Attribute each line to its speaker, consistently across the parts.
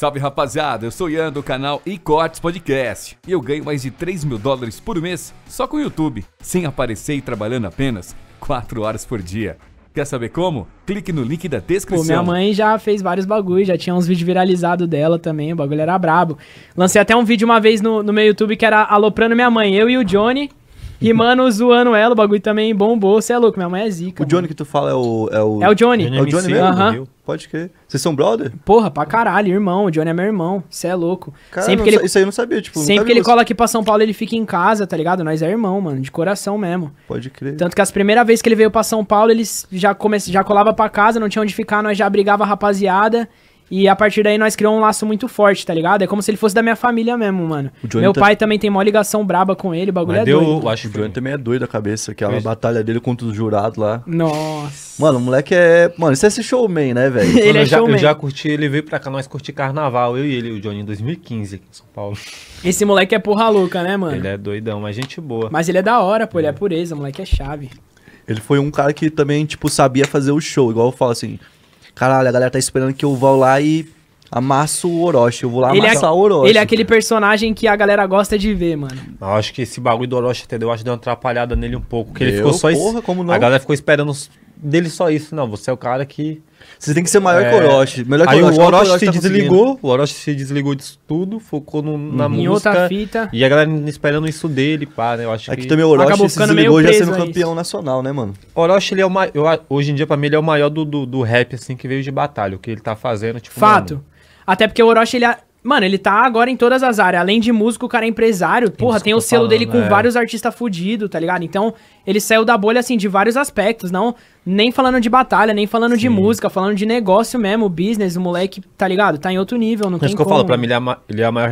Speaker 1: Salve rapaziada, eu sou o Ian do canal iCortes Podcast e eu ganho mais de 3 mil dólares por mês só com o YouTube, sem aparecer e trabalhando apenas 4 horas por dia. Quer saber como? Clique no link da descrição. Pô, minha mãe
Speaker 2: já fez vários bagulhos, já tinha uns vídeos viralizados dela também, o bagulho era brabo. Lancei até um vídeo uma vez no, no meu YouTube que era aloprando minha mãe, eu e o Johnny. E, mano, zoando ela, o bagulho também bombou. Você é louco, minha mãe é zica. O Johnny mano. que tu
Speaker 3: fala é o. É o, é o Johnny. É, é o Johnny mesmo? Pode crer. Vocês são brother?
Speaker 2: Porra, pra caralho, irmão. O Johnny é meu irmão. Você é louco. Cara, sempre que ele... isso aí eu não sabia, tipo. Sempre que ele você. cola aqui pra São Paulo, ele fica em casa, tá ligado? Nós é irmão, mano. De coração mesmo.
Speaker 1: Pode crer. Tanto
Speaker 2: que as primeiras vezes que ele veio pra São Paulo, eles já, come... já colava pra casa, não tinha onde ficar, nós já brigava a rapaziada. E a partir daí nós criamos um laço muito forte, tá ligado? É como se ele fosse da minha família mesmo, mano. Meu tá pai também tem mó ligação braba com ele, o bagulho Mas é deu, doido. Eu
Speaker 3: acho que o Johnny também é doido a cabeça, aquela Veja. batalha dele contra os jurados lá. Nossa. Mano, o moleque é. Mano, isso é esse showman, né, velho? ele é eu já, showman. Eu já
Speaker 1: curti, ele veio pra cá, nós curti carnaval, eu e ele, o Johnny, em 2015 aqui em São Paulo. Esse moleque é porra louca, né, mano? Ele é doidão, mas gente boa. Mas
Speaker 2: ele é da hora, pô, é. ele é pureza, moleque é chave.
Speaker 1: Ele foi
Speaker 3: um cara que também, tipo, sabia fazer o show, igual eu falo assim caralho, a galera tá esperando que eu vá lá e amasso o Orochi. Eu
Speaker 1: vou lá ele é amassar é, o Orochi. Ele é aquele
Speaker 2: personagem que a galera gosta de ver, mano.
Speaker 1: Eu acho que esse bagulho do Orochi, entendeu? Eu acho que deu uma atrapalhada nele um pouco. Porque ele ficou só porra, isso. A galera ficou esperando dele só isso. Não, você é o cara que você tem que ser maior é... que o Orochi. Melhor que Aí o Orochi, o Orochi, Orochi se tá desligou, o Orochi se desligou disso tudo, focou no, na uhum. em música. outra fita. E a galera esperando isso dele, pá, né? Eu acho Aqui é que... também o Orochi se desligou já sendo campeão
Speaker 3: isso. nacional, né, mano?
Speaker 1: O Orochi, ele é o maior... Hoje em dia, pra mim, ele é o maior do, do, do, rap, assim, que veio de batalha. O que ele tá fazendo, tipo... Fato. Mano.
Speaker 2: Até porque o Orochi, ele... É, mano, ele tá agora em todas as áreas. Além de músico, o cara é empresário. Porra, Isso tem o selo falando, dele com é. vários artistas fudidos, tá ligado? Então, ele saiu da bolha, assim, de vários aspectos. Não nem falando de batalha, nem falando Sim. de música, falando de negócio mesmo, business, o moleque, tá ligado? Tá em outro nível, não Mas tem como. É isso que eu falo, pra mim ele é a, ele é a maior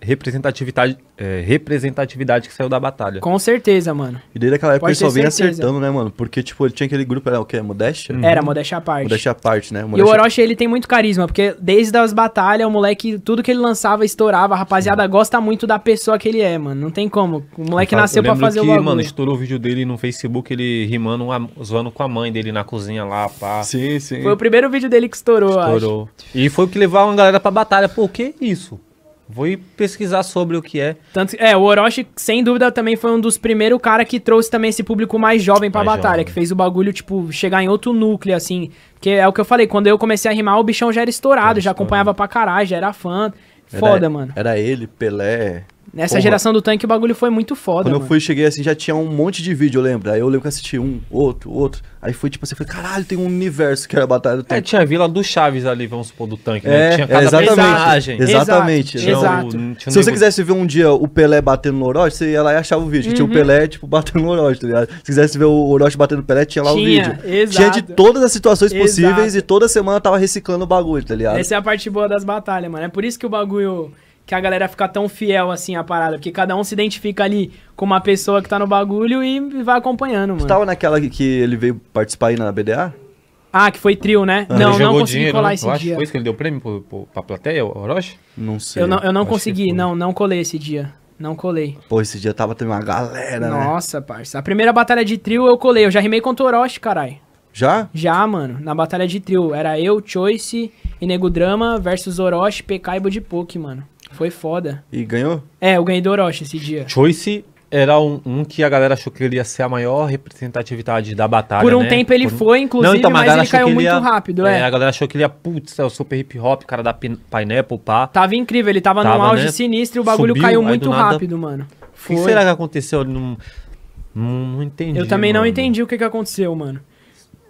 Speaker 1: representatividade, é, representatividade que saiu
Speaker 2: da batalha. Com certeza, mano. E
Speaker 3: desde aquela época Pode ele só vem acertando, né, mano? Porque, tipo, ele tinha aquele grupo, era o quê? Modéstia? Uhum. Era, Modéstia à parte. Modéstia à parte, né? Modéstia... E o Orochi,
Speaker 2: ele tem muito carisma, porque desde as batalhas, o moleque, tudo que ele lançava, estourava. A rapaziada Sim. gosta muito da pessoa que ele é, mano. Não tem como. O moleque eu nasceu eu pra fazer que, o bagulho. mano,
Speaker 1: estourou o vídeo dele no Facebook, ele rimando, zoando com a mãe dele dele na cozinha lá, pá. Sim, sim. Foi o primeiro
Speaker 2: vídeo dele que estourou, Estourou.
Speaker 1: Acho. E foi o que levou a galera pra batalha.
Speaker 2: Pô, o que é isso? Vou pesquisar sobre o que é. Tanto, é, o Orochi, sem dúvida, também foi um dos primeiros cara que trouxe também esse público mais jovem pra mais batalha, jovem. que fez o bagulho, tipo, chegar em outro núcleo, assim. Que é o que eu falei, quando eu comecei a rimar, o bichão já era estourado, é, já acompanhava pra caralho, já era fã. Foda, era, mano.
Speaker 3: Era ele, Pelé, Nessa Porra. geração
Speaker 2: do tanque o bagulho foi muito foda. Quando mano. eu fui,
Speaker 3: cheguei assim, já tinha um monte de vídeo, lembra Aí eu lembro que assisti um, outro, outro. Aí fui tipo assim, falei,
Speaker 1: caralho, tem um universo que era a Batalha do é, Tanque. É, tinha a Vila do Chaves ali, vamos supor, do tanque, né? É, tinha cada é, exatamente, Exatamente. Exato. O, um Se você
Speaker 3: quisesse ver um dia o Pelé batendo no Orochi, você ia lá e achava o vídeo. Uhum. Tinha o uhum. Pelé, tipo, batendo no Orochi, tá ligado? Se quisesse ver o Orochi batendo no Pelé, tinha lá tinha, o vídeo. Exato. Tinha de todas as situações exato. possíveis e toda semana tava reciclando o bagulho, tá ligado? Essa
Speaker 2: é a parte boa das batalhas, mano. É por isso que o bagulho que a galera fica tão fiel assim à parada, porque cada um se identifica ali com uma pessoa que tá no bagulho e vai acompanhando, mano. Tu tá
Speaker 3: tava naquela que, que ele veio participar aí na
Speaker 1: BDA?
Speaker 2: Ah, que foi trio, né? Ah, não, não consegui dinheiro, colar não, né? esse acho, dia. Foi
Speaker 1: isso que ele deu prêmio pro, pro, pra plateia, o Orochi? Não sei. Eu não, eu não
Speaker 2: consegui, não, não colei esse dia. Não colei.
Speaker 1: Pô, esse dia tava
Speaker 3: tendo uma galera, Nossa, né? Nossa,
Speaker 2: parça. A primeira batalha de trio eu colei. Eu já rimei contra o Orochi, caralho. Já? Já, mano. Na batalha de trio. Era eu, Choice e Nego Drama versus Orochi, PK e Budipoke, mano. Foi foda. E ganhou? É, eu ganhei do Orochi esse dia.
Speaker 1: Choice era um, um, que a galera achou que ele ia ser a maior representatividade da batalha. Por um né? tempo ele Por... foi, inclusive, Não, então, mas, mas ele caiu ele muito ia... rápido, é. é. A galera achou que ele ia, putz, é o super hip hop, cara da Pineapple,
Speaker 2: pá. Tava incrível, ele tava, tava num auge né? sinistro e o bagulho Subiu, caiu muito nada... rápido, mano. O que será que
Speaker 1: aconteceu? Não, não, não entendi. Eu também mano. não
Speaker 2: entendi o que, que aconteceu, mano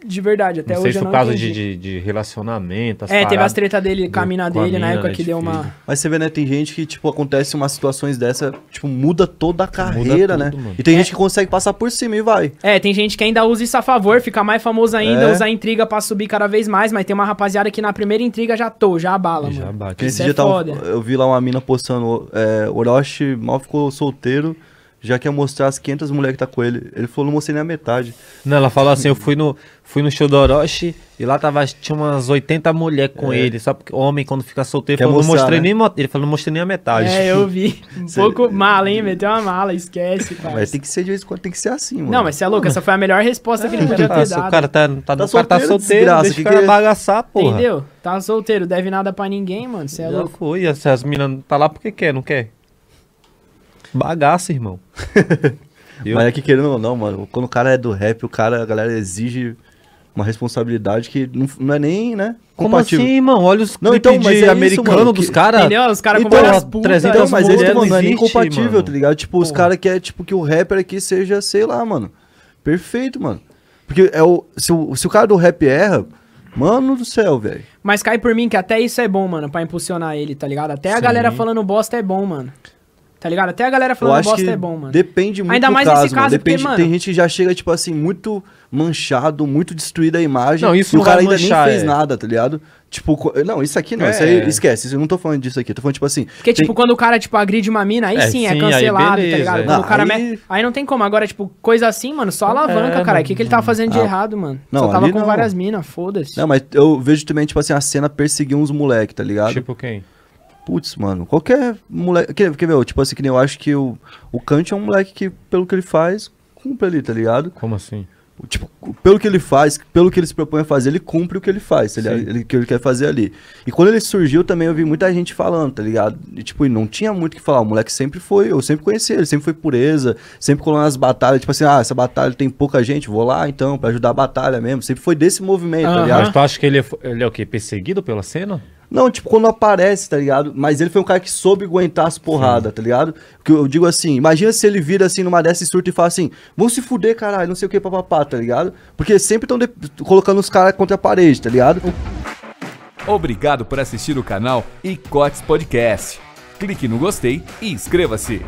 Speaker 2: de verdade, até não hoje. Sei se por causa de,
Speaker 1: de, de, relacionamento. é, teve as
Speaker 2: treta dele com a mina dele na época é que deu uma.
Speaker 3: Mas você vê, né? Tem gente que, tipo, acontece umas situações dessa, tipo, muda toda a carreira, né? tudo, né? Mano. E tem é. gente que consegue passar por cima e vai.
Speaker 2: É, tem gente que ainda usa isso a favor, fica mais famoso ainda, é. usa intriga pra subir cada vez mais, mas tem uma rapaziada que na primeira intriga já tô, já abala, mano. Bate. Esse é dia foda.
Speaker 3: tava, eu vi lá uma mina postando é, Orochi mal ficou solteiro já
Speaker 1: quer mostrar as 500 mulheres que tá com ele. Ele falou, não mostrei nem a metade. Não, ela falou assim, eu fui no, fui no show do Orochi e lá tava, tinha umas 80 mulheres com é. ele. Só porque homem, quando fica solteiro, falou, mostrar, não mostrei né? nem, ele falou, não mostrei nem a metade. É, eu vi. Um pouco
Speaker 2: mala, hein? Meteu uma mala, esquece, cara. Ah, mas
Speaker 1: tem que ser de vez em quando, tem que ser assim, mano. Não, mas você é louco, essa foi
Speaker 2: a melhor resposta é, que ele ah, podia ter tá, dado. O cara tá, tá, tá, tá solteiro, tá solteiro desgraça, deixa
Speaker 1: o cara que... É bagaçar, porra. Entendeu?
Speaker 2: Tá solteiro, deve nada pra ninguém, mano, você é já louco.
Speaker 1: Foi, as, as meninas tá lá porque quer, não quer? Bagaça, irmão.
Speaker 3: Eu... Mas é que querendo ou não, mano, quando o cara é do rap, o cara, a galera exige uma responsabilidade que não, não é nem, né? Como compatível. assim,
Speaker 1: mano? Olha os não, então, mas é americano isso,
Speaker 3: dos caras. Os caras então, com várias putas. Então, então mas ele mano, existe, não é nem compatível, mano. tá ligado? Tipo, Porra. os caras querem, é, tipo, que o rapper aqui seja, sei lá, mano, perfeito, mano. Porque é o, se, o, se o cara do rap erra, Mano do céu, velho.
Speaker 2: Mas cai por mim que até isso é bom, mano, pra impulsionar ele, tá ligado? Até Sim. a galera falando bosta é bom, mano. Tá ligado? Até a galera falando bosta é bom, mano. Depende muito Ainda do mais caso, nesse caso, depende, porque, mano, Tem
Speaker 3: gente que já chega, tipo assim, muito manchado, muito destruída a imagem. Não, isso e o cara ainda manchar, nem fez é. nada, tá ligado? Tipo, não, isso aqui não, é. isso aí é. esquece. eu não tô falando disso aqui, tô falando, tipo assim. Porque, tem... tipo,
Speaker 2: quando o cara, tipo, agride uma mina, aí sim, é, sim é cancelado, tá beleza, tá ligado? É. Não, o cara aí... Me... aí não tem como. Agora, tipo, coisa assim, mano, só alavanca, cara. O que, que ele tava fazendo ah. de errado, mano? Não, só tava com não. várias minas, foda-se. Não,
Speaker 3: mas eu vejo também, tipo assim, a cena perseguir uns moleque, tá ligado? Tipo quem? Putz, mano, qualquer moleque. Quer, quer ver? Tipo assim, que nem eu acho que o, o Kant é um moleque que, pelo que ele faz, cumpre ali, tá ligado? Como assim? Tipo, pelo que ele faz, pelo que ele se propõe a fazer, ele cumpre o que ele faz, tá ele, ele, que ele quer fazer ali. E quando ele surgiu também, eu vi muita gente falando, tá ligado? E, tipo, não tinha muito o que falar. O moleque sempre foi, eu sempre conheci ele, sempre foi pureza, sempre colando nas batalhas, tipo assim, ah, essa batalha tem pouca gente, vou lá então, para ajudar a batalha mesmo. Sempre foi desse movimento, uh -huh. tá ligado? Mas tu
Speaker 1: acha que ele é, ele é o quê? Perseguido pela cena?
Speaker 3: Não, tipo, quando aparece, tá ligado? Mas ele foi um cara que soube aguentar as porradas, tá ligado? Que eu digo assim, imagina se ele vira assim numa dessa surto e fala assim, vão se fuder, caralho, não sei o que, papapá, tá ligado? Porque sempre estão colocando os caras contra a parede, tá ligado?
Speaker 1: Obrigado por assistir o canal Icotes Podcast. Clique no gostei e inscreva-se.